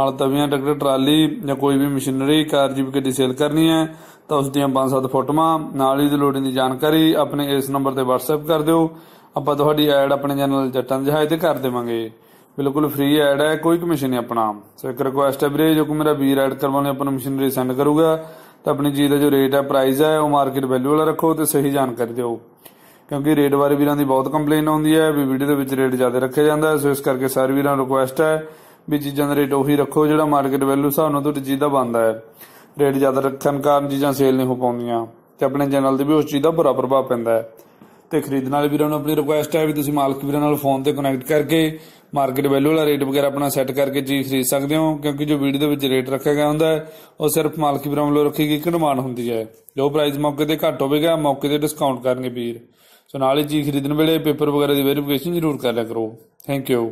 ਹਲ ਤਵੀਆਂ tractor trolley ਜਾਂ ਕੋਈ ਵੀ ਮਸ਼ੀਨਰੀ ਜੀਪ ਕੇ ਸੇਲ ਕਰਨੀ ਹੈ ਤਾਂ ਉਸ ਦੀਆਂ 5-7 ਫੋਟੋਆਂ ਨਾਲ ਹੀ ਦੀ ਦੀ ਜਾਣਕਾਰੀ ਆਪਣੇ ਇਸ ਨੰਬਰ ਤੇ WhatsApp ਕਰ ਦਿਓ ਆਪਾਂ ਤੁਹਾਡੀ ਐਡ ਆਪਣੇ ਚੈਨਲ ਜੱਟਾਂ ਜਹਾਜ਼ ਤੇ ਕਰ ਦੇਵਾਂਗੇ ਬਿਲਕੁਲ ਫ੍ਰੀ ਐਡ ਹੈ ਕੋਈ ਕਮਿਸ਼ਨ ਨਹੀਂ ਆਪਣਾ ਸੋ ਇੱਕ ਰਿਕੁਐਸਟ ਹੈ ਵੀਰੇ ਜੋ ਕੋ ਮੇਰਾ ਵੀਰ ਐਡ ਕਰਵਾਉਣੇ ਆਪਣਾ ਮਸ਼ੀਨਰੀ ਸੈਂਡ ਕਰੂਗਾ ਤਾਂ ਆਪਣੀ ਚੀਜ਼ ਦਾ ਜੋ ਰੇਟ ਹੈ ਪ੍ਰਾਈਸ ਹੈ ਉਹ ਮਾਰਕੀਟ ਵੈਲਿਊ ਵਾਲਾ ਰੱਖੋ ਤੇ ਸਹੀ ਜਾਣਕਾਰੀ ਦਿਓ ਕਿਉਂਕਿ ਰੇਟ ਬਾਰੇ ਵੀਰਾਂ ਦੀ ਬਹੁਤ ਕੰਪਲੇਨ ਆਉਂਦੀ ਹੈ ਵੀ ਵੀਡੀਓ ਦੇ ਵਿੱਚ ਰੇਟ ਜ਼ਿਆਦਾ ਰੱਖਿਆ ਜਾਂਦਾ ਹੈ ਸੋ ਇਸ ਕਰਕੇ ਸਾਰੇ ਵੀਰਾਂ ਰਿਕੁਐਸਟ ਹੈ ਵੀ ਚੀਜ਼ਾਂ ਦਾ ਰੇਟ ਉਹੀ ਰੱਖੋ ਜਿਹੜਾ ਮਾਰਕੀਟ ਵੈਲਿਊ ਹਿਸਾਬ ਨਾਲ ਤੁਹਾਡੀ ਚੀਜ਼ ਦਾ ਬਣਦਾ ਹੈ ਰੇਟ ਜ਼ਿਆਦਾ ਰੱਖਣ ਕਾਰਨ ਚੀਜ਼ਾਂ ਸੇਲ ਨਹੀਂ ਹੋ ਪਾਉਂਦੀਆਂ ਤੇ ਆਪਣੇ ਚੈਨਲ ਤੇ ਵੀ ਉਸ ਚੀਜ਼ ਦਾ ਬੁਰਾ ਪ੍ਰਭਾਵ ਪੈਂਦਾ ਹੈ ਤੇ ਖਰੀਦਣ ਵਾਲੇ ਵੀਰਾਂ ਨੂੰ ਆਪਣੀ ਰਿਕੁਐਸਟ ਹੈ ਵੀ ਤੁਸੀਂ ਮਾਲਕ ਵੀਰਾਂ ਨਾਲ ਫੋਨ ਤੇ ਕਨੈਕਟ ਕਰਕੇ ਮਾਰਕੀਟ ਵੈਲਿਊ ਵਾਲਾ ਰੇਟ ਵਗੈਰਾ ਆਪਣਾ ਸੈੱਟ ਕਰਕੇ ਚੀਜ਼ ਖਰੀਦ ਸਕਦੇ ਹੋ ਕਿਉਂਕਿ ਜੋ ਵੀਡੀਓ ਦੇ ਵਿੱਚ ਰੇਟ ਰੱਖਿਆ ਗਿਆ ਹੁੰਦਾ ਹੈ ਉਹ ਸਿਰਫ ਮਾਲਕ ਵੀਰਾਂ ਵੱਲੋਂ ਰੱਖੀ ਗਈ ਇੱਕ ਡਿਮਾਂਡ ਹੁੰਦੀ ਹੈ ਜੋ ਪ੍ਰਾਈਸ ਮੌਕੇ ਤੇ ਘੱਟ ਹੋਵੇਗਾ ਮੌਕੇ ਤੇ ਡਿਸਕਾਊਂਟ ਕਰਨਗੇ ਵੀਰ ਸੋ ਨਾਲ ਹੀ ਚੀਜ਼ ਖਰੀਦਣ ਵੇਲੇ ਪੇਪਰ ਵਗੈਰਾ ਦੀ ਵੈਰੀਫਿਕੇਸ਼ਨ ਜ਼ਰੂਰ ਕਰ ਲਿਆ ਕਰੋ ਥੈਂਕ ਯੂ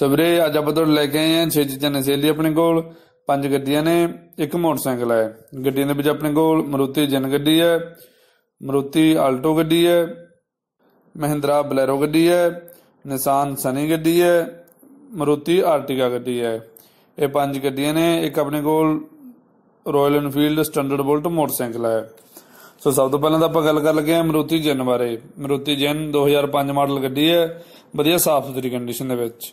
ਸਵੇਰੇ ਅੱਜ ਆਪਾਂ ਤੁਹਾਡੇ ਲੈ ਕੇ ਆਏ ਹਾਂ ਛੇ ਚੀਜ਼ਾਂ ਨੇ ਸੇਲੀ ਆਪਣੇ ਕੋਲ ਪੰਜ ਗੱਡੀਆਂ ਨੇ ਇੱਕ ਮੋਟਰਸਾਈਕਲ ਹੈ ਗੱਡੀਆਂ ਦੇ ਵਿੱਚ ਆਪਣੇ ਕੋਲ ਮਰੂਤੀ ਜਨ ਗੱਡੀ ਹੈ ਮਰੂਤੀ ਆਲਟੋ ਗੱਡੀ ਹੈ ਮਹਿੰਦਰਾ ਬਲੇਰੋ ਗੱਡੀ ਹੈ ਨਿਸਾਨ ਸਨੀ ਗੱਡੀ ਹੈ ਮਰੂਤੀ ਆਰਟਿਕਾ ਗੱਡੀ ਹੈ ਇਹ ਪੰਜ ਗੱਡੀਆਂ ਨੇ ਇੱਕ ਆਪਣੇ ਕੋਲ Royal Enfield standard bullet motorcycle ਹੈ ਸੋ ਸਭ ਤੋਂ ਪਹਿਲਾਂ ਤਾਂ ਆਪਾਂ ਗੱਲ ਕਰ ਲਗੇ ਹਾਂ ਮਰੂਤੀ ਜਨ ਬਾਰੇ ਮਰੂਤੀ ਜਨ 2005 ਮਾਡਲ ਗੱਡੀ ਹੈ ਵਧੀਆ ਸਾਫ਼ ਸੁਥਰੀ ਕੰਡੀਸ਼ਨ ਦੇ ਵਿੱਚ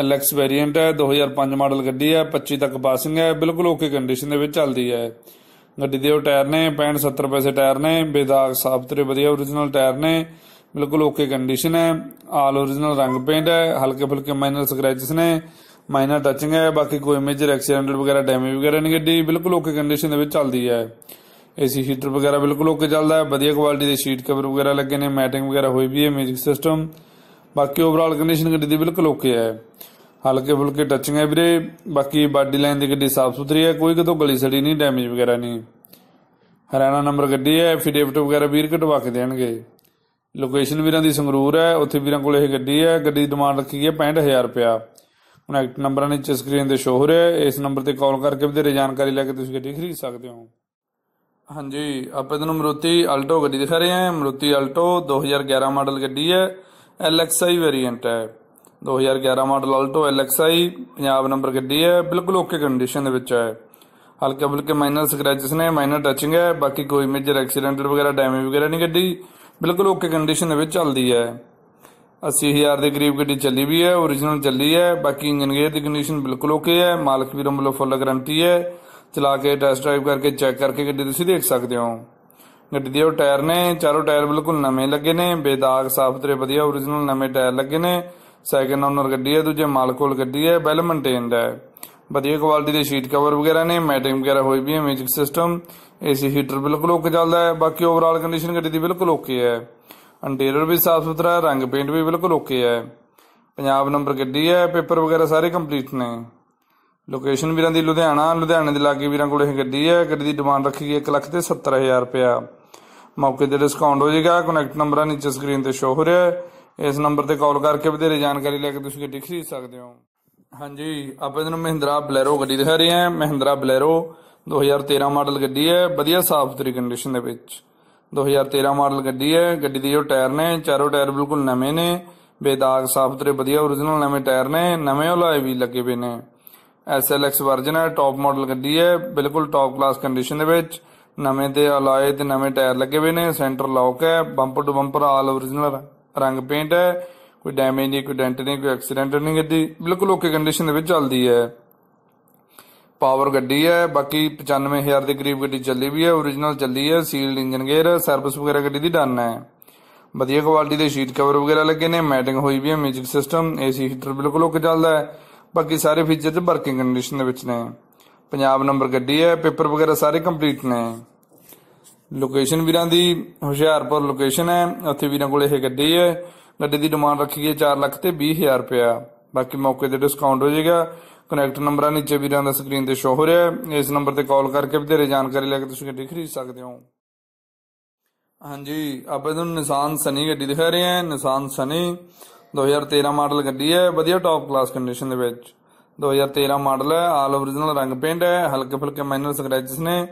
ਐਲਐਕਸ ਵੇਰੀਐਂਟ ਹੈ 2005 ਮਾਡਲ ਗੱਡੀ ਹੈ 25 ਤੱਕ ਪਾਸਿੰਗ ਹੈ ਬਿਲਕੁਲ ਓਕੇ ਕੰਡੀਸ਼ਨ ਦੇ ਵਿੱਚ ਚੱਲਦੀ ਹੈ ਗੱਡੀ ਦੇ ਟਾਇਰ ਨੇ 65 70 ਪੈਸੇ ਟਾਇਰ ਨੇ ਬੇਦਾਗ ਸਾਫ ਤੇ ਵਧੀਆ origignal ਟਾਇਰ ਨੇ ਬਿਲਕੁਲ ਓਕੇ ਕੰਡੀਸ਼ਨ ਹੈ ਆਲ origignal ਰੰਗ ਪੇਂਟ ਹੈ ਹਲਕੇ ਫੁਲਕੇ ਮਾਈਨਰ ਸਕ੍ਰੈਚਸ ਨੇ ਮਾਈਨਰ ਟੱਚਿੰਗ ਹੈ ਬਾਕੀ ਕੋਈ ਮੇਜਰ ਐਕਸੀਡੈਂਟਲ ਵਗੈਰਾ ਡੈਮੇਜ ਵਗੈਰਾ ਨਹੀਂ ਗੱਡੀ ਬਿਲਕੁਲ ਓਕੇ ਕੰਡੀਸ਼ਨ ਦੇ ਵਿੱਚ ਚੱਲਦੀ ਹੈ ਏਸੀ ਹੀਟਰ ਵਗੈਰਾ ਬਿਲਕੁਲ ਓਕੇ ਚੱਲਦਾ ਹੈ ਵਧੀਆ ਕੁਆਲਿਟੀ ਦੇ ਸ਼ੀਟ ਕਵਰ ਵਗੈਰਾ ਲੱਗੇ ਨੇ ਮੈਟਿੰਗ ਵਗੈਰਾ ਹੋਈ ਵੀ ਹੈ ਮਿਊਜ਼ਿਕ ਸਿਸਟਮ ਬਾਕੀ ਓਵਰਆਲ ਕੰਡੀਸ਼ਨ ਗੱਡੀ ਦੀ ਬਿਲਕੁਲ ਓਕੇ ਹੈ ਹਲਕੇ ਫੁਲਕੇ ਟੱਚਿੰਗ ਹੈ ਵੀਰੇ ਬਾਕੀ ਬਾਡੀ ਲਾਈਨ ਦੀ ਗੱਡੀ ਸਾਫ ਸੁਥਰੀ ਹੈ ਕੋਈ ਕਿਤੋਂ ਗਲੀ ਸੜੀ ਨਹੀਂ ਡੈਮੇਜ ਵਗੈਰਾ ਨਹੀਂ ਹਰਿਆਣਾ ਨੰਬਰ ਗੱਡੀ ਹੈ ਐਫੀਡੇਵਿਟ ਵਗੈਰਾ ਵੀਰ ਕਟਵਾ ਕੇ ਦੇਣਗੇ ਲੋਕੇਸ਼ਨ ਵੀਰਾਂ ਦੀ ਸੰਗਰੂਰ ਹੈ ਉੱਥੇ ਵੀਰਾਂ ਕੋਲ ਇਹ ਗੱਡੀ ਹੈ ਗੱਡੀ ਦੀ ਡਿਮਾਂਡ ਰੱਖੀ ਹੈ 65000 ਰੁਪਿਆ ਹੁਣ ਐਕਟ ਨੰਬਰਾਂ ਨੇ ਸਕਰੀਨ ਤੇ ਸ਼ੋ ਹੋ ਰਿਹਾ ਹੈ ਇਸ ਨੰਬਰ ਤੇ ਕਾਲ ਕਰਕੇ ਵਧੇਰੇ ਜਾਣਕਾਰੀ ਲੈ ਕੇ ਤੁਸੀਂ ਗੱਡੀ ਖਰੀਦ ਸਕਦੇ ਹੋ ਹਾਂਜੀ ਆਪਾਂ ਤੁਹਾਨੂੰ ਮਰੂਤੀ ਅਲਟੋ ਗੱਡੀ ਦਿਖਾ ਰਹੇ ਹਾਂ ਮਰੂਤੀ ਅਲਟੋ 2011 ਮਾਡਲ ਗੱਡੀ ਹੈ LXI ਵੇਰੀਐਂਟ ਹੈ 2011 model Alto LXI Punjab number ਗੱਡੀ ਹੈ ਬਿਲਕੁਲ ਓਕੇ ਕੰਡੀਸ਼ਨ ਦੇ ਵਿੱਚ ਹੈ ਹਲਕੇ ਬੁਲਕੇ ਮਾਈਨਰ ਸਕ੍ਰੈਚਸ ਨੇ ਮਾਈਨਰ ਟੱਚਿੰਗ ਹੈ ਬਾਕੀ ਕੋਈ ਮੇਜਰ ਐਕਸੀਡੈਂਟ ਵਗੈਰਾ ਡੈਮੇਜ ਵਗੈਰਾ ਨਹੀਂ ਗੱਡੀ ਬਿਲਕੁਲ ਓਕੇ ਕੰਡੀਸ਼ਨ ਦੇ ਵਿੱਚ ਚੱਲਦੀ ਹੈ 80000 ਦੇ ਕਰੀਬ ਗੱਡੀ ਚੱਲੀ ਵੀ ਹੈ origignal ਚੱਲੀ ਹੈ ਬਾਕੀ ਇੰਜਨ ਗੇਅਰ ਦੀ ਕੰਡੀਸ਼ਨ ਬਿਲਕੁਲ ਓਕੇ ਹੈ ਮਾਲਕ ਵੀਰੋਂ ਵੱਲੋਂ ਫੁੱਲ ਗਾਰੰਟੀ ਹੈ ਚਲਾ ਕੇ ਟੈਸਟ ਡਰਾਈਵ ਕਰਕੇ ਚੈੱਕ ਕਰਕੇ ਗੱਡੀ ਤੁਸੀਂ ਦੇਖ ਸਕਦੇ ਹੋ ਗੱਡੀ ਦੇ ਉਹ ਟਾਇਰ ਨੇ ਚਾਰੋ ਟਾਇਰ ਬਿਲਕੁਲ ਨਵੇਂ ਲੱਗੇ ਨੇ ਬੇਦਾਗ ਸਾਫ ਤੇ ਵਧੀਆ origignal ਨਵੇਂ ਟਾਇਰ ਲੱਗੇ ਨੇ ਸੈਕਿੰਡ ਓਨਰ ਗੱਡੀ ਹੈ ਦੂਜੇ ਮਾਲਕ ਕੋਲ ਗੱਡੀ ਹੈ ਵੈਲ ਮੇਨਟੇਨਡ ਹੈ ਵਧੀਆ ਕੁਆਲਿਟੀ ਦੇ ਸ਼ੀਟ ਕਵਰ ਵਗੈਰਾ ਨੇ ਮੈਟਿੰਗ ਵਗੈਰਾ ਹੋਈ ਵੀ ਹੈ ਮਿਊਜ਼ਿਕ ਸਿਸਟਮ ਏਸੀ ਹੀਟਰ ਬਿਲਕੁਲ ਓਕੇ ਚੱਲਦਾ ਹੈ ਬਾਕੀ ਓਵਰਆਲ ਕੰਡੀਸ਼ਨ ਗੱਡੀ ਦੀ ਬਿਲਕੁਲ ਓਕੇ ਹੈ ਇੰਟੀਰੀਅਰ ਵੀ ਸਾਫ ਸੁਥਰਾ ਹੈ ਰੰਗ ਪੇਂਟ ਵੀ ਬਿਲਕੁਲ ਓਕੇ ਹੈ ਪੰਜਾਬ ਨੰਬਰ ਗੱਡੀ ਹੈ ਪੇਪਰ ਵਗੈਰਾ ਸਾਰੇ ਕੰਪਲੀਟ ਨੇ ਲੋਕੇਸ਼ਨ ਵੀਰਾਂ ਦੀ ਲੁਧਿਆਣਾ ਲੁਧਿਆਣੇ ਦੇ ਲਾਗੇ ਵੀਰਾਂ ਕੋਲ ਇਹ ਗੱਡੀ ਹੈ ਗੱਡੀ ਦੀ ਡਿਮਾਂਡ ਰੱਖੀ ਗਈ 1 ਲੱਖ ਤੇ ਰੁਪਇਆ ਮੌਕੇ ਤੇ ਡਿਸਕਾਊਂਟ ਹੋ ਜਾਏਗਾ ਕਨੈਕਟ ਨੰਬਰਾਂ ਨੀਚੇ ਸਕਰੀਨ ਤੇ ਸ਼ੋ ਹੋ ਰਿਹਾ ਹੈ ਇਸ ਨੰਬਰ ਤੇ ਕਾਲ ਕਰਕੇ ਵਧੇਰੇ ਜਾਣਕਾਰੀ ਲੈ ਕੇ ਤੁਸੀਂ ਗੱਡੀ ਖਰੀਦ ਸਕਦੇ ਹੋ ਹਾਂਜੀ ਆਪਾਂ ਇਹਨੂੰ ਮਹਿੰਦਰਾ ਬਲੇਰੋ ਗੱਡੀ ਦਿਖਾ ਰਹੇ ਹਾਂ ਮਹਿੰਦਰਾ ਬਲੇਰੋ 2013 ਮਾਡਲ ਗੱਡੀ ਹੈ ਵਧੀਆ ਸਾਫ਼ ਸੁਥਰੀ ਕੰਡੀਸ਼ਨ ਦੇ ਵਿੱਚ 2013 ਮਾਡਲ ਗੱਡੀ ਹੈ ਗੱਡੀ ਦੇ ਜੋ ਟਾਇਰ ਨੇ ਚਾਰੋਂ ਟਾਇਰ ਬਿਲਕੁਲ ਨਵੇਂ ਨੇ ਬੇਦਾਗ ਸਾਫ਼ ਸੁਥਰੇ ਵਧੀਆ origignal ਨਵੇਂ ਟਾਇਰ ਨੇ ਨਵੇਂ ਅਲੋਏ ਵੀ ਲੱਗੇ ਪਏ ਨੇ SLX ਵਰਜਨ ਹੈ ਟੌਪ ਮਾਡਲ ਗੱਡੀ ਹੈ ਬਿਲਕੁਲ ਟੌਪ ਕਲਾਸ ਕੰਡੀਸ਼ਨ ਦੇ ਵਿੱਚ ਨਵੇਂ ਤੇ ਅਲਾਏ ਤੇ ਨਵੇਂ ਟਾਇਰ ਲੱਗੇ ਹੋਏ ਨੇ ਸੈਂਟਰ ਲੌਕ ਹੈ bumper to bumper all origignal ਰੰਗ ਪੇਂਟ ਹੈ ਕੋਈ ਡੈਮੇਜ ਨਹੀਂ ਕੋਈ ਡੈਂਟ ਨਹੀਂ ਕੋਈ ਐਕਸੀਡੈਂਟ ਨਹੀਂ ਗੱਡੀ ਬਿਲਕੁਲ ਓਕੇ ਕੰਡੀਸ਼ਨ ਦੇ ਵਿੱਚ ਚੱਲਦੀ ਹੈ ਪਾਵਰ ਗੱਡੀ ਹੈ ਬਾਕੀ 95000 ਦੇ ਕਰੀਬ ਗੱਡੀ ਚੱਲੀ ਵੀ ਹੈ origignal ਚੱਲੀ ਹੈ ਸੀਲਡ ਇੰਜਨ ਗੇਅਰ ਸਰਵਿਸ ਵਗੈਰਾ ਗੱਡੀ ਦੀ ਡਨ ਹੈ ਵਧੀਆ ਕੁਆਲਿਟੀ ਦੇ ਸ਼ੀਟ ਕਵਰ ਵਗੈਰਾ ਲੱਗੇ ਨੇ ਮੈਟਿੰਗ ਹੋਈ ਵੀ ਹੈ ਮਿਊਜ਼ਿਕ ਸਿਸਟਮ ਏਸੀ ਹੀਟਰ ਬਿਲਕੁਲ ਓਕੇ ਚੱਲਦਾ ਹੈ ਬਾਕੀ ਸਾਰੇ ਫੀਚਰ ਵਰਕਿੰਗ ਕੰਡੀਸ਼ਨ ਦੇ ਵਿੱਚ ਨੇ ਪੰਜਾਬ ਨੰਬਰ ਗੱਡੀ ਹੈ ਪੇਪਰ ਵਗੈਰਾ ਸਾਰੇ ਕੰਪਲੀਟ ਨੇ ਲੋਕੇਸ਼ਨ ਵੀਰਾਂ ਦੀ ਹੁਸ਼ਿਆਰਪੁਰ ਲੋਕੇਸ਼ਨ ਹੈ ਉੱਥੇ ਵੀਰਾਂ ਕੋਲ ਇਹ ਗੱਡੀ ਹੈ ਗੱਡੀ ਦੀ ਡਿਮਾਂਡ ਰੱਖੀ ਗਈ 4 ਲੱਖ ਤੇ 20000 ਰੁਪਇਆ ਬਾਕੀ ਮੌਕੇ ਤੇ ਡਿਸਕਾਊਂਟ ਹੋ ਜਾਏਗਾ ਕਨੈਕਟ ਨੰਬਰਾਂ ਨੀਚੇ ਵੀਰਾਂ ਦਾ ਸਕਰੀਨ ਤੇ ਸ਼ੋ ਹੋ ਰਿਹਾ ਹੈ ਇਸ ਨੰਬਰ ਤੇ ਕਾਲ ਕਰਕੇ ਵਧੇਰੇ ਜਾਣਕਾਰੀ ਲੈ ਕੇ ਤੁਸੀਂ ਗੱਡੀ ਖਰੀਦ ਸਕਦੇ ਹੋ ਹਾਂਜੀ ਆਪਾਂ ਤੁਹਾਨੂੰ ਨਿਸਾਨ ਸਨੀ ਗੱਡੀ ਦਿਖਾ ਰਹੇ ਹਾਂ ਨਿਸਾਨ ਸਨੀ 2013 ਮਾਡਲ ਗੱਡੀ ਹੈ ਵਧੀਆ ਟਾਪ ਕਲਾਸ ਕੰਡੀਸ਼ਨ ਦੇ ਵਿੱਚ 2013 ਮਾਡਲ ਹੈ ਆਲ ਓਰੀਜਨਲ ਰੰਗ ਪੇਂਟ ਹੈ ਹਲਕੇ ਫੁਲਕੇ ਮਾਈਨਰ ਸਕ੍ਰੈਚਸ ਨੇ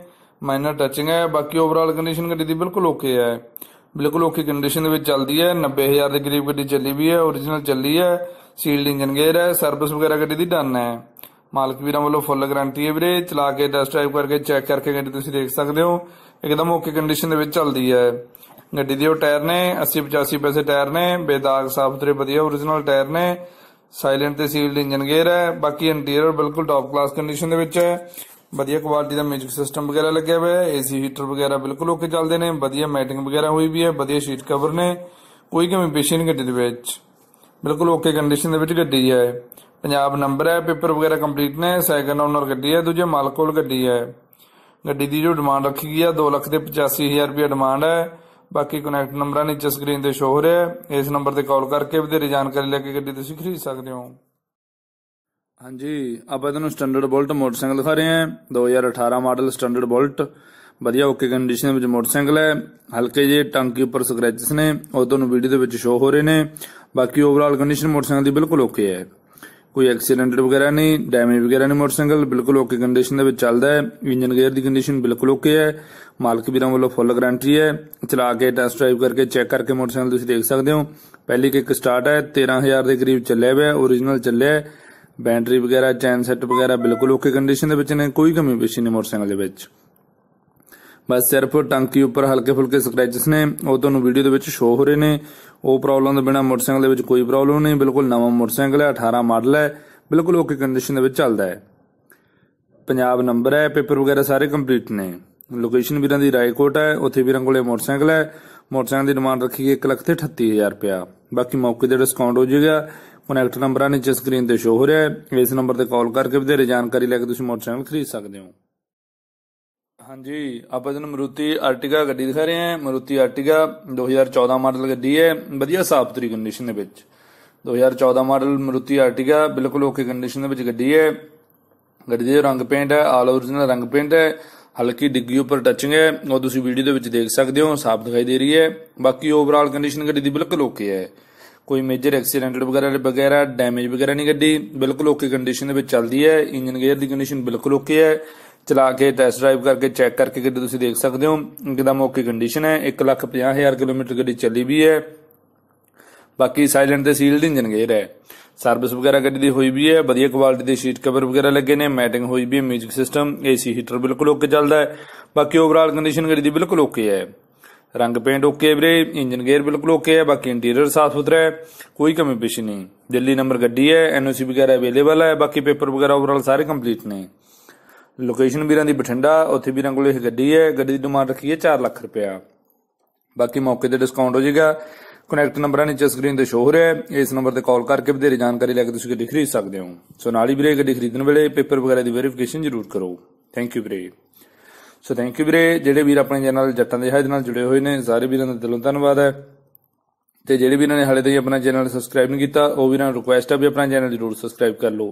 ਮਾਈਨਰ ਟੱਚਿੰਗ ਹੈ ਬਾਕੀ ਓਵਰਆਲ ਕੰਡੀਸ਼ਨ ਗੱਡੀ ਦੀ ਬਿਲਕੁਲ ਓਕੇ ਹੈ ਬਿਲਕੁਲ ਓਕੇ ਕੰਡੀਸ਼ਨ ਦੇ ਵਿੱਚ ਚੱਲਦੀ ਹੈ 90000 ਦੇ ਕਰੀਬ ਗੱਡੀ ਚੱਲੀ ਵੀ ਹੈ origignal ਚੱਲੀ ਹੈ ਸੀਲਡ ਇੰਜਨ ਗੇਅਰ ਹੈ ਸਰਵਿਸ ਵਗੈਰਾ ਗੱਡੀ ਦੀ ਡਨ ਹੈ ਮਾਲਕ ਵੀਰਾਂ ਵੱਲੋਂ ਫੁੱਲ ਗਾਰੰਟੀ ਹੈ ਵੀਰੇ ਚਲਾ ਕੇ ਟੈਸਟ ਡਰਾਈਵ ਕਰਕੇ ਚੈੱਕ ਕਰਕੇ ਗੱਡੀ ਤੁਸੀਂ ਦੇਖ ਸਕਦੇ ਹੋ ਇੱਕਦਮ ਓਕੇ ਕੰਡੀਸ਼ਨ ਦੇ ਵਿੱਚ ਚੱਲਦੀ ਹੈ ਗੱਡੀ ਦੇ ਉਹ ਟਾਇਰ ਨੇ 80 85 ਪੈਸੇ ਟਾਇਰ ਨੇ ਬੇਦਾਗ ਸਾਫ ਤੇ ਵਧੀਆ origignal ਟਾਇਰ ਨੇ ਸਾਇਲੈਂਟ ਤੇ ਸੀਲਡ ਇੰਜਨ ਗੇਅਰ ਹੈ ਬਾਕੀ ਇੰਟੀਰੀਅਰ ਬਿਲਕੁਲ ਟੌਪ ਕਲਾਸ ਕੰਡੀਸ਼ਨ ਦੇ ਵਿੱਚ ਹੈ ਵਧੀਆ ਕੁਆਲਿਟੀ ਦਾ ਮਿਊਜ਼ਿਕ ਸਿਸਟਮ ਵਗੈਰਾ ਲੱਗਿਆ ਹੋਇਆ ਹੈ ਏਸੀ ਹੀਟਰ ਵਗੈਰਾ ਬਿਲਕੁਲ ਓਕੇ ਚੱਲਦੇ ਨੇ ਵਧੀਆ ਮੈਟਿੰਗ ਵਗੈਰਾ ਹੋਈ ਵੀ ਹੈ ਵਧੀਆ ਸ਼ੀਟ ਕਵਰ ਨੇ ਕੋਈ ਕਮੀ ਪੇਸ਼ੀ ਨਹੀਂ ਗੱਡੀ ਦੇ ਵਿੱਚ ਬਿਲਕੁਲ ਓਕੇ ਕੰਡੀਸ਼ਨ ਦੇ ਵਿੱਚ ਗੱਡੀ ਹੈ ਪੰਜਾਬ ਨੰਬਰ ਹੈ ਪੇਪਰ ਵਗੈਰਾ ਕੰਪਲੀਟ ਨੇ ਸੈਕੰਡ ਓਨਰ ਗੱਡੀ ਹੈ ਦੂਜੇ ਮਾਲਕ ਕੋਲ ਗੱਡੀ ਹੈ ਗੱਡੀ ਦੀ ਜੋ ਡਿਮਾਂਡ ਰੱਖੀ ਗਈ ਹੈ 2 ਲੱਖ ਦੇ 85000 ਰੁਪਏ ਡਿਮਾਂਡ ਹੈ ਬਾਕੀ ਕਨੈਕਟ ਨੰਬਰਾਂ ਨੀਚੇ ਸਕਰੀਨ ਤੇ ਸ਼ੋ ਹੋ ਰਿਹਾ ਹੈ ਇਸ ਨੰਬਰ ਤੇ ਕਾਲ ਕਰਕੇ ਵਧੇਰੇ ਜਾਣਕਾਰੀ ਲੈ ਕੇ ਗੱਡੀ ਤੁਸੀਂ ਖਰੀਦ ਸਕਦੇ ਹੋ ਹਾਂਜੀ ਆਪਾਂ ਤੁਹਾਨੂੰ ਸਟੈਂਡਰਡ ਬੁਲਟ ਮੋਟਰਸਾਈਕਲ ਦਿਖਾ ਰਹੇ ਹਾਂ 2018 ਮਾਡਲ ਸਟੈਂਡਰਡ ਬੁਲਟ ਵਧੀਆ ਓਕੇ ਕੰਡੀਸ਼ਨ ਵਿੱਚ ਮੋਟਰਸਾਈਕਲ ਹੈ ਹਲਕੇ ਜਿਹੇ ਟੰਕੀ ਉੱਪਰ ਸਕ੍ਰੈਚਸ ਨੇ ਉਹ ਤੁਹਾਨੂੰ ਵੀਡੀਓ ਦੇ ਵਿੱਚ ਸ਼ੋ ਹੋ ਰਹੇ ਨੇ ਬਾਕੀ ਓਵਰਆਲ ਕੰਡੀਸ਼ਨ ਮੋਟਰਸਾਈਕਲ ਦੀ ਬਿਲਕੁਲ ਓਕੇ ਹੈ ਕੋਈ ਐਕਸੀਡੈਂਟ ਵਗੈਰਾ ਨਹੀਂ ਡੈਮੇਜ ਵਗੈਰਾ ਨਹੀਂ ਮੋਟਰਸਾਈਕਲ ਬਿਲਕੁਲ ਓਕੇ ਕੰਡੀਸ਼ਨ ਦੇ ਵਿੱਚ ਚੱਲਦਾ ਹੈ ਇੰਜਨ ਗੇਅਰ ਦੀ ਕੰਡੀਸ਼ਨ ਬਿਲਕੁਲ ਓਕੇ ਹੈ ਮਾਲਕ ਵੀਰਾਂ ਵੱਲੋਂ ਫੁੱਲ ਗਾਰੰਟੀ ਹੈ ਚਲਾ ਕੇ ਟੈਸਟ ਡਰਾਈਵ ਕਰਕੇ ਚੈੱਕ ਕਰਕੇ ਮੋਟਰਸਾਈਕਲ ਤੁਸੀਂ ਦੇਖ ਸਕਦੇ ਹੋ ਪਹਿਲੀ ਕਿੱਕ ਸਟਾਰਟ ਹੈ 13000 ਦੇ ਕਰੀਬ ਚੱਲਿਆ ਹੋਇਆ ਓਰੀਜਨਲ ਚੱਲਿਆ ਹੈ ਬੈਟਰੀ ਵਗੈਰਾ ਚੈਨ ਸੈੱਟ ਵਗੈਰਾ ਬਿਲਕੁਲ ਓਕੇ ਕੰਡੀਸ਼ਨ ਦੇ ਵਿੱਚ ਨੇ ਕੋਈ ਕਮੀ ਪੇਸ਼ੀ ਨਹੀਂ ਮੋਟਰਸਾਈਕਲ ਦੇ ਵਿੱਚ ਬਸ ਸਿਰਫ ਟੰਕੀ ਉੱਪਰ ਹਲਕੇ ਫੁਲਕੇ ਸਕ੍ਰੈਚਸ ਨੇ ਉਹ ਤੁਹਾਨੂੰ ਵੀਡੀਓ ਦੇ ਵਿੱਚ ਸ਼ੋ ਹੋ ਰਹੇ ਨੇ ਉਹ ਪ੍ਰੋਬਲਮ ਦੇ ਬਿਨਾ ਮੋਟਰਸਾਈਕਲ ਦੇ ਵਿੱਚ ਕੋਈ ਪ੍ਰੋਬਲਮ ਨਹੀਂ ਬਿਲਕੁਲ ਨਵਾਂ ਮੋਟਰਸਾਈਕਲ ਹੈ 18 ਮਾਡਲ ਹੈ ਬਿਲਕੁਲ ਓਕੇ ਕੰਡੀਸ਼ਨ ਦੇ ਵਿੱਚ ਚੱਲਦਾ ਹੈ ਪੰਜਾਬ ਨੰਬਰ ਹੈ ਪੇਪਰ ਵਗੈਰਾ ਸਾਰੇ ਕੰਪਲੀਟ ਨੇ ਲੋਕੇਸ਼ਨ ਵੀਰਾਂ ਦੀ ਰਾਏਕੋਟ ਹੈ ਉੱਥੇ ਵੀਰਾਂ ਕੋਲੇ ਮੋਟਰਸਾਈਕਲ ਹੈ ਮੋਟਰਸਾਈਕਲ ਦੀ ਡਿਮਾਂਡ ਰੱਖੀ ਗਈ 1 ਲੱਖ ਤੇ 38000 ਰੁਪਿਆ ਬਾਕੀ ਮੌਕੇ ਦੇ ਡਿਸਕਾਊਂਟ ਹੋ ਜਾਏਗਾ ਕਨੈਕਟ ਨੰਬਰਾਂ ਨੇ ਜਿਸ ਸਕਰੀਨ ਤੇ ਸ਼ੋ ਹੋ ਰਿਹਾ ਹੈ ਇਸ ਨੰਬਰ ਤੇ ਕਾਲ ਕਰਕੇ ਵਧੇਰੇ ਜਾਣਕਾਰੀ ਲੈ ਕੇ ਤੁਸੀਂ ਮੋਟਰਸਾਈਕਲ ਖਰੀਦ ਸਕਦੇ ਹੋ ਹਾਂਜੀ ਆਪਾਂ ਜਨ ਮਰੂਤੀ ਆਰਟਿਗਾ ਗੱਡੀ ਦਿਖਾ ਰਹੇ ਹਾਂ ਮਰੂਤੀ ਆਰਟਿਗਾ 2014 ਮਾਡਲ ਗੱਡੀ ਹੈ ਵਧੀਆ ਸਾਫ ਤਰੀ ਕੰਡੀਸ਼ਨ ਦੇ ਵਿੱਚ 2014 ਮਾਡਲ ਮਰੂਤੀ ਆਰਟਿਗਾ ਬਿਲਕੁਲ ਓਕੇ ਕੰਡੀਸ਼ਨ ਦੇ ਵਿੱਚ ਗੱਡੀ ਹੈ ਗੱਡੀ ਦੇ ਰੰਗ ਪੇਂਟ ਹੈ ਆਲ ਓਰੀਜਨਲ ਰੰਗ ਪੇਂਟ ਹੈ ਹਲਕੀ ਡਿੱਗੀ ਉੱਪਰ ਟੱਚਿੰਗ ਹੈ ਉਹ ਤੁਸੀਂ ਵੀਡੀਓ ਦੇ ਵਿੱਚ ਦੇਖ ਸਕਦੇ ਹੋ ਸਾਫ ਦਿਖਾਈ ਦੇ ਰਹੀ ਹੈ ਬਾਕੀ ਓਵਰਆਲ ਕੰਡੀਸ਼ਨ ਗੱਡੀ ਦੀ ਬਿਲਕੁਲ ਓਕੇ ਹੈ ਕੋਈ ਮੇਜਰ ਐਕਸੀਡੈਂਟਡ ਵਗੈਰਾ ਵਗੈਰਾ ਡੈਮੇਜ ਵਗੈਰਾ ਨਹੀਂ ਗੱਡੀ ਬਿਲਕੁਲ ਓਕੇ ਕੰਡੀਸ਼ਨ ਦੇ ਵਿੱਚ ਚੱਲਦੀ ਹੈ ਇੰਜਨ ਗੇਅਰ ਦੀ ਕੰਡੀਸ਼ਨ ਬਿਲਕੁਲ ਓਕੇ ਹੈ ਚਲਾ ਕੇ ਟੈਸਟ ਡਰਾਈਵ ਕਰਕੇ ਚੈੱਕ ਕਰਕੇ ਗੱਡੀ ਤੁਸੀਂ ਦੇਖ ਸਕਦੇ ਹੋ ਇੱਕਦਮ ਓਕੇ ਕੰਡੀਸ਼ਨ ਹੈ 150000 ਕਿਲੋਮੀਟਰ ਗੱਡੀ ਚੱਲੀ ਵੀ ਹੈ ਬਾਕੀ ਸਾਇਲੈਂਟ ਤੇ ਸੀਲਡ ਇੰਜਨ ਗੇਅਰ ਹੈ ਸਰਵਿਸ ਵਗੈਰਾ ਗੱਡੀ ਦੀ ਹੋਈ ਵੀ ਹੈ ਵਧੀਆ ਕੁਆਲਿਟੀ ਦੇ ਸ਼ੀਟ ਕਵਰ ਵਗੈਰਾ ਲੱਗੇ ਨੇ ਮੈਟਿੰਗ ਹੋਈ ਵੀ ਹੈ 뮤직 ਸਿਸਟਮ ਏਸੀ ਹੀਟਰ ਬਿਲਕੁਲ ਓਕੇ ਚੱਲਦਾ ਹੈ ਬਾਕੀ ਓਵਰਆਲ ਕੰਡੀਸ਼ਨ ਗੱਡੀ ਦੀ ਬਿਲਕੁਲ ਓਕੇ ਹੈ ਰੰਗ ਪੇਂਟ ਓਕੇ ਵੀਰੇ ਇੰਜਨ ਗੇਅਰ ਬਿਲਕੁਲ ਓਕੇ ਹੈ ਬਾਕੀ ਇੰਟੀਰੀਅਰ ਸਾਫ ਸੁਥਰਾ ਹੈ ਕੋਈ ਕਮੀ ਪੇਸ਼ੀ ਨਹੀਂ ਦਿੱਲੀ ਨੰਬਰ ਗੱਡੀ ਹੈ ਐਨਓਸੀ ਵਗੈਰਾ ਅਵੇਲੇਬਲ ਹੈ ਬਾਕੀ ਪੇਪਰ ਵਗੈਰਾ ਓਵਰਆਲ ਸਾਰੇ ਕੰਪਲੀਟ ਨੇ ਲੋਕੇਸ਼ਨ ਵੀਰਾਂ ਦੀ ਬਠਿੰਡਾ ਉੱਥੇ ਵੀਰਾਂ ਕੋਲ ਇਹ ਗੱਡੀ ਹੈ ਗੱਡੀ ਦੀ ਡਿਮਾਂਡ ਰੱਖੀ ਹੈ 4 ਲੱਖ ਰੁਪਇਆ ਬਾਕੀ ਮੌਕੇ ਤੇ ਡਿਸਕਾਊਂਟ ਹੋ ਜਾਏਗਾ ਕਨੈਕਟ ਨੰਬਰਾਂ ਨੀਚੇ ਸਕਰੀਨ ਤੇ ਸ਼ੋਅ ਹੋ ਰਿਹਾ ਹੈ ਇਸ ਨੰਬਰ ਤੇ ਕਾਲ ਕਰਕੇ ਵਧੇਰੇ ਜਾਣਕਾਰੀ ਲੈ ਕੇ ਤੁਸੀਂ ਗੱਡੀ ਖਰੀਦ ਸਕਦੇ ਹੋ ਸੋ ਨਾਲ ਹੀ ਵੀਰੇ ਗੱਡੀ ਖਰੀਦਣ ਵੇਲੇ ਪੇਪਰ ਵਗੈਰਾ ਦੀ ਵੈਰੀਫਿਕੇਸ਼ਨ ਜ਼ਰੂਰ ਕਰੋ ਥੈਂਕ ਯੂ ਵੀਰੇ ਸੋ ਥੈਂਕ ਯੂ ਵੀਰੇ ਜਿਹੜੇ ਵੀਰ ਆਪਣੇ ਚੈਨਲ ਜੱਟਾਂ ਦੇ ਹਾਇਦ ਨਾਲ ਜੁੜੇ ਹੋਏ ਨੇ ਸਾਰੇ ਵੀਰਾਂ ਦਾ ਦਿਲੋਂ ਧੰਨਵਾਦ ਹੈ ਤੇ ਜਿਹੜੇ ਵੀਰਾਂ ਨੇ ਹਾਲੇ ਤੱਕ ਆਪਣਾ ਚੈਨਲ ਸਬਸਕ੍ਰਾਈਬ ਨਹੀਂ ਕੀਤਾ ਉਹ ਵੀਰਾਂ ਨੂੰ ਰਿਕੁਐਸਟ ਹੈ ਵੀ ਆਪਣਾ ਚੈਨਲ ਜ਼ਰੂਰ ਸਬਸਕ੍ਰਾਈਬ ਕਰ ਲਓ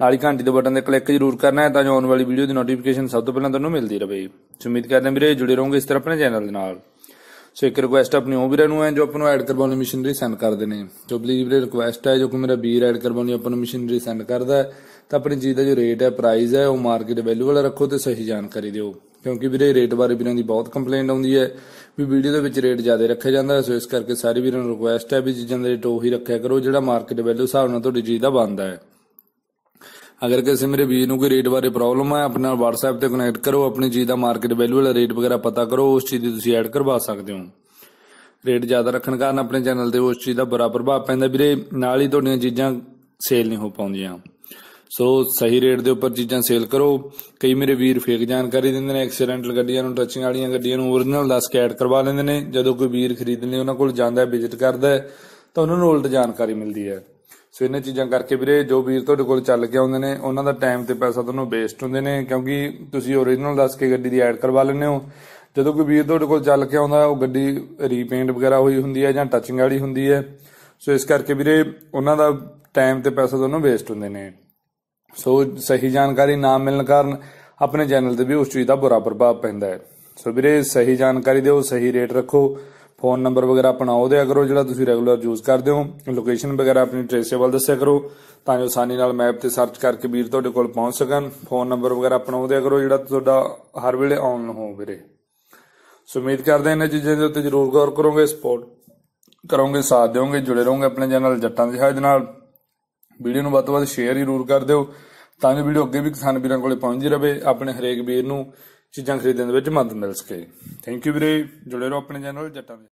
ਨਾਲ ਹੀ ਘੰਟੀ ਦੇ ਬਟਨ ਤੇ ਕਲਿੱਕ ਜ਼ਰੂਰ ਕਰਨਾ ਹੈ ਤਾਂ ਜੋ ਆਉਣ ਵਾਲੀ ਵੀਡੀਓ ਦੀ ਨੋਟੀਫਿਕੇਸ਼ਨ ਸਭ ਤੋਂ ਪਹਿਲਾਂ ਤੁਹਾਨੂੰ ਮਿਲਦੀ ਰਹੇ ਉਮੀਦ ਕਰਦੇ ਹਾਂ ਵੀਰੇ ਜੁੜੇ ਰਹੋਗੇ ਇਸ ਤਰ੍ਹਾਂ ਆਪਣੇ ਚੈਨਲ ਦੇ ਨਾਲ ਸੋ ਇੱਕ ਰਿਕੁਐਸਟ ਆਪਣੀ ਉਹ ਵੀਰਾਂ ਨੂੰ ਹੈ ਜੋ ਆਪਾਂ ਨੂੰ ਐਡ ਕਰਵਾਉਣ ਲਈ ਮਸ਼ੀਨਰੀ ਸੈਂਡ ਕਰਦੇ ਨੇ ਜੋ ਪਲੀਜ਼ ਵੀਰੇ ਰਿਕੁਐਸਟ ਹੈ ਜੋ ਕਿ ਮੇਰਾ ਵੀਰ ਐਡ ਕਰਵਾਉਣ ਲਈ ਆਪਾਂ ਨੂੰ ਮਸ਼ੀਨਰੀ ਸੈਂਡ ਕਰਦਾ ਤਾਂ ਆਪਣੀ ਚੀਜ਼ ਦਾ ਜੋ ਰੇਟ ਹੈ ਪ੍ਰਾਈਸ ਹੈ ਉਹ ਮਾਰਕੀਟ ਵੈਲਿਊ ਵਾਲਾ ਰੱਖੋ ਤੇ ਸਹੀ ਜਾਣਕਾਰੀ ਦਿਓ ਕਿਉਂਕਿ ਵੀਰੇ ਰੇਟ ਬਾਰੇ ਵੀਰਾਂ ਦੀ ਬਹੁਤ ਕੰਪਲੇਂਟ ਆਉਂਦੀ ਹੈ ਵੀ ਵੀਡੀਓ ਦੇ ਵਿੱਚ ਰੇਟ ਜ਼ਿਆਦਾ ਰੱਖਿਆ ਜਾਂਦਾ ਹੈ ਸੋ ਇਸ ਕਰਕੇ ਸਾਰੇ ਵੀਰਾਂ ਨੂੰ ਰਿਕੁਐਸਟ ਹੈ ਵੀ ਚੀਜ਼ਾਂ ਦੇ ਰੇਟ ਉਹੀ ਰੱਖਿਆ ਕਰੋ ਜਿਹੜਾ ਮਾਰਕੀਟ ਵੈਲਿਊ ਹਿਸਾਬ ਨਾਲ ਤੁਹਾਡੀ ਚੀਜ਼ ਦਾ ਬਣਦਾ ਹੈ ਅਗਰ ਕਿਸੇ ਮੇਰੇ ਵੀਰ ਨੂੰ ਕੋਈ ਰੇਟ ਬਾਰੇ ਪ੍ਰੋਬਲਮ ਹੈ ਆਪਣੇ ਨਾਲ WhatsApp ਤੇ ਕਨੈਕਟ ਕਰੋ ਆਪਣੀ ਚੀਜ਼ ਦਾ ਮਾਰਕੀਟ ਵੈਲਿਊ ਵਾਲਾ ਰੇਟ ਵਗੈਰਾ ਪਤਾ ਕਰੋ ਉਸ ਚੀਜ਼ ਦੀ ਤੁਸੀਂ ਐਡ ਕਰਵਾ ਸਕਦੇ ਹੋ ਰੇਟ ਜ਼ਿਆਦਾ ਰੱਖਣ ਕਾਰਨ ਆਪਣੇ ਚੈਨਲ ਤੇ ਉਸ ਚੀਜ਼ ਦਾ ਬੁਰਾ ਪ੍ਰਭਾਵ ਪੈਂਦਾ ਵੀਰੇ ਨਾਲ ਹੀ ਤੁਹਾਡੀਆਂ ਚੀਜ਼ਾਂ ਸੇਲ ਨਹੀਂ ਹੋ ਪਾਉਂਦੀਆਂ ਸੋ ਸਹੀ ਰੇਟ ਦੇ ਉੱਪਰ ਚੀਜ਼ਾਂ ਸੇਲ ਕਰੋ ਕਈ ਮੇਰੇ ਵੀਰ ਫੇਕ ਜਾਣਕਾਰੀ ਦਿੰਦੇ ਨੇ ਐਕਸੀਡੈਂਟਲ ਗੱਡੀਆਂ ਨੂੰ ਟੱਚਿੰਗ ਵਾਲੀਆਂ ਗੱਡੀਆਂ ਨੂੰ origignal ਦੱਸ ਕੇ ਐਡ ਕਰਵਾ ਲੈਂਦੇ ਨੇ ਜਦੋਂ ਕੋਈ ਵੀਰ ਖਰੀਦਣ ਲਈ ਉਹਨਾਂ ਕੋਲ ਜਾਂਦਾ ਵਿਜ਼ਿਟ ਕਰਦਾ ਤਾਂ ਉਹਨਾਂ ਨੂੰ ਉਲਟ ਜਾਣਕਾਰੀ ਮਿਲਦੀ ਹੈ ਸੋ ਇਹਨਾਂ ਚੀਜ਼ਾਂ ਕਰਕੇ ਵੀਰੇ ਜੋ ਵੀਰ ਤੁਹਾਡੇ ਕੋਲ ਚੱਲ ਕੇ ਆਉਂਦੇ ਨੇ ਉਹਨਾਂ ਦਾ ਟਾਈਮ ਤੇ ਪੈਸਾ ਤੁਹਾਨੂੰ ਵੇਸਟ ਹੁੰਦੇ ਨੇ ਕਿਉਂਕਿ ਤੁਸੀਂ origignal ਦੱਸ ਕੇ ਗੱਡੀ ਦੀ ਐਡ ਕਰਵਾ ਲੈਂਦੇ ਹੋ ਜਦੋਂ ਕੋਈ ਵੀਰ ਤੁਹਾਡੇ ਕੋਲ ਚੱਲ ਕੇ ਆਉਂਦਾ ਉਹ ਗੱਡੀ ਰੀਪੇਂਟ ਵਗੈਰਾ ਹੋਈ ਹੁੰਦੀ ਹੈ ਜਾਂ ਟੱਚਿੰਗ ਵਾਲੀ ਹੁੰਦੀ ਹੈ ਸੋ ਇਸ ਕਰਕੇ ਵੀਰੇ ਉਹਨਾਂ ਦਾ ਟਾਈਮ ਤੇ ਪੈਸਾ ਦੋਨੋਂ ਵੇਸਟ ਹੁੰਦੇ ਨੇ ਸੋ ਸਹੀ ਜਾਣਕਾਰੀ ਨਾ ਮਿਲਣ ਕਾਰਨ ਆਪਣੇ ਚੈਨਲ ਤੇ ਵੀ ਉਸ ਚੀਜ਼ ਦਾ ਬੁਰਾ ਪ੍ਰਭਾਵ ਪੈਂਦਾ ਹੈ ਸੋ ਵੀਰੇ ਸਹੀ ਜਾਣਕਾਰੀ ਦਿਓ ਸਹੀ ਰੇਟ ਰੱਖੋ ਫੋਨ ਨੰਬਰ ਵਗੈਰਾ ਆਪਣਾ ਉਹ ਦਿਆ ਕਰੋ ਜਿਹੜਾ ਤੁਸੀਂ ਰੈਗੂਲਰ ਯੂਜ਼ ਕਰਦੇ ਹੋ ਲੋਕੇਸ਼ਨ ਵਗੈਰਾ ਆਪਣੀ ਟ੍ਰੇਸੇਬਲ ਦੱਸਿਆ ਕਰੋ ਤਾਂ ਜੋ ਆਸਾਨੀ ਨਾਲ ਮੈਪ ਤੇ ਸਰਚ ਕਰਕੇ ਵੀਰ ਤੁਹਾਡੇ ਕੋਲ ਪਹੁੰਚ ਸਕਣ ਫੋਨ ਨੰਬਰ ਵਗੈਰਾ ਆਪਣਾ ਉਹ ਦਿਆ ਕਰੋ ਜਿਹੜਾ ਤੁਹਾਡਾ ਹਰ ਵੇਲੇ ਆਨ ਹੋ ਵੀਰੇ ਸੋ ਉਮੀਦ ਕਰਦੇ ਹਾਂ ਇਹਨਾਂ ਚੀਜ਼ਾਂ ਦੇ ਉੱਤੇ ਜ਼ਰੂਰ ਗੌਰ ਕਰੋਗੇ ਸਪੋਰਟ ਕਰੋਗੇ ਸਾਥ ਦਿਓਗੇ ਜੁੜੇ ਰਹੋਗੇ ਆਪਣੇ ਚੈਨਲ ਜੱਟਾਂ ਦੇ ਸਾਹ ਨਾਲ ਵੀਡੀਓ ਨੂੰ ਵੱਧ ਤੋਂ ਵੱਧ ਸ਼ੇਅਰ ਜ਼ਰੂਰ ਕਰ ਦਿਓ ਤਾਂ ਜੋ ਵੀਡੀਓ ਅੱਗੇ ਵੀ ਕਿਸਾਨ ਵੀਰਾਂ ਕੋਲੇ ਪਹੁੰਚਦੀ ਰਹੇ ਆਪਣੇ ਹਰੇਕ ਵੀਰ ਨੂੰ ਚੀਜ਼ਾਂ ਖਰੀਦਣ ਦੇ ਵਿੱਚ ਮਦਦ ਮਿਲ ਸਕੇ ਥੈਂਕ ਯੂ ਵੀਰੇ ਜੁੜੇ ਰਹੋ ਆਪਣੇ ਚੈਨਲ ਜੱਟਾਂ ਦੇ